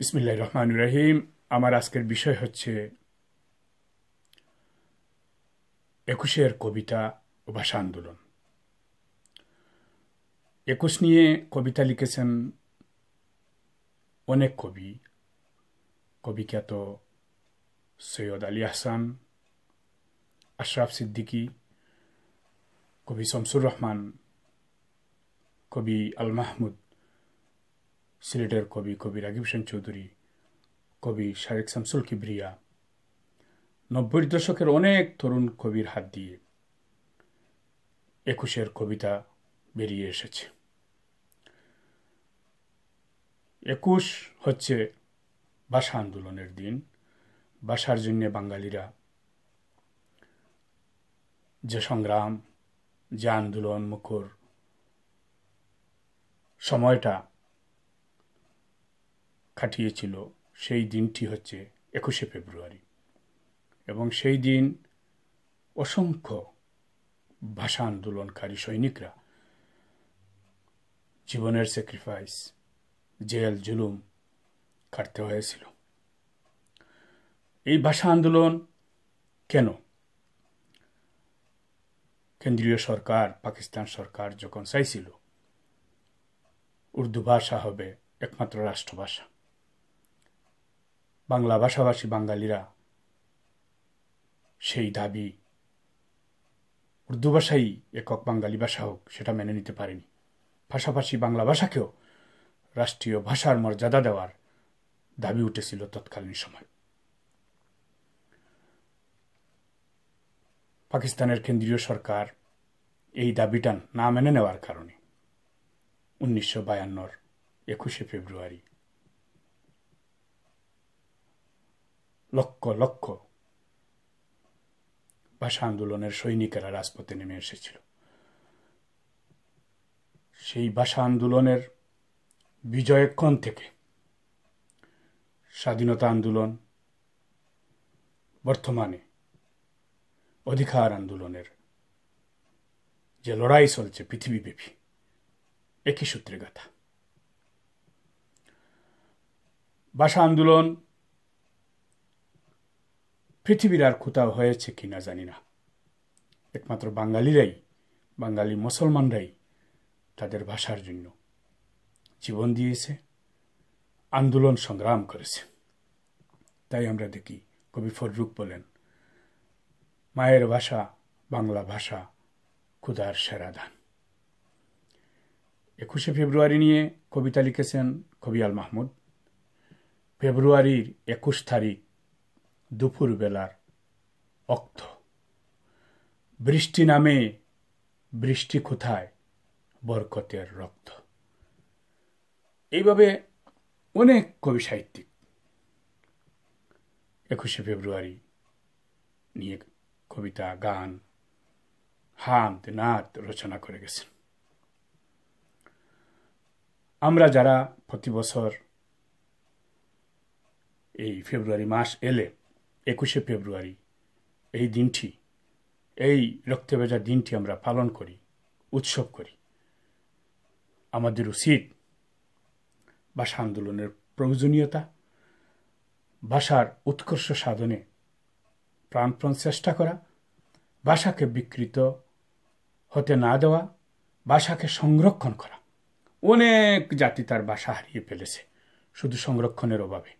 বিসমিল্লাহ রহমান রাহিম আমার আজকের বিষয় হচ্ছে একুশের কবিতা ও ভাষা আন্দোলন একুশ নিয়ে কবিতা লিখেছেন অনেক কবি কবিখ্যাত সৈয়দ আলী আহসান আশরাফ সিদ্দিকী কবি শমসুর রহমান কবি আল মাহমুদ সিলেটের কবি কবি রাগিব সেন চৌধুরী কবি শারেক শামসুল কিবরিয়া নব্বই দশকের অনেক তরুণ কবির হাত দিয়ে একুশের কবিতা বেরিয়ে এসেছে একুশ হচ্ছে ভাষা আন্দোলনের দিন ভাষার জন্য বাঙালিরা যে সংগ্রাম যে আন্দোলন মুখর সময়টা খাটিয়েছিল সেই দিনটি হচ্ছে একুশে ফেব্রুয়ারি এবং সেই দিন অসংখ্য ভাষা আন্দোলনকারী সৈনিকরা জীবনের স্যাক্রিফাইস জেল জুলুম কাটতে হয়েছিল এই ভাষা আন্দোলন কেন কেন্দ্রীয় সরকার পাকিস্তান সরকার যখন চাইছিল উর্দু ভাষা হবে একমাত্র রাষ্ট্রভাষা বাংলা ভাষাভাষী বাঙালিরা সেই দাবি উর্দু ভাষাই একক বাঙালি ভাষা হোক সেটা মেনে নিতে পারেনি পাশাপাশি বাংলা ভাষাকেও রাষ্ট্রীয় ভাষার মর্যাদা দেওয়ার দাবি উঠেছিল তৎকালীন সময় পাকিস্তানের কেন্দ্রীয় সরকার এই দাবিটা না মেনে নেওয়ার কারণে উনিশশো বায়ান্নর একুশে ফেব্রুয়ারি লক্ষ লক্ষ ভাষা আন্দোলনের সৈনিকেরা রাজপথে নেমে এসেছিল সেই ভাষা আন্দোলনের বিজয়ক্ষণ থেকে স্বাধীনতা আন্দোলন বর্তমানে অধিকার আন্দোলনের যে লড়াই চলছে পৃথিবীব্যাপী একই সূত্রে গাথা ভাষা আন্দোলন পৃথিবীর আর কোথাও হয়েছে কি না জানি না একমাত্র বাঙালিরাই বাঙালি মুসলমানরাই তাদের ভাষার জন্য জীবন দিয়েছে আন্দোলন সংগ্রাম করেছে তাই আমরা দেখি কবি ফররুক বলেন মায়ের ভাষা বাংলা ভাষা ক্ষুধার সেরা ধান একুশে ফেব্রুয়ারি নিয়ে কবিতা লিখেছেন কবি আল মাহমুদ ফেব্রুয়ারির একুশ তারিখ দুপুরবেলার অক্ত বৃষ্টি নামে বৃষ্টি কোথায় বরকতের রক্ত এইভাবে অনেক কবি সাহিত্যিক একুশে ফেব্রুয়ারি নিয়ে কবিতা গান হামদ নাত রচনা করে গেছেন আমরা যারা প্রতি বছর এই ফেব্রুয়ারি মাস এলে একুশে ফেব্রুয়ারি এই দিনটি এই রক্তে ভেজা দিনটি আমরা পালন করি উৎসব করি আমাদের উচিত ভাষা আন্দোলনের প্রয়োজনীয়তা ভাষার উৎকর্ষ সাধনে প্রাণপ্রাণ চেষ্টা করা ভাষাকে বিকৃত হতে না দেওয়া ভাষাকে সংরক্ষণ করা অনেক জাতি তার ভাষা হারিয়ে ফেলেছে শুধু সংরক্ষণের অভাবে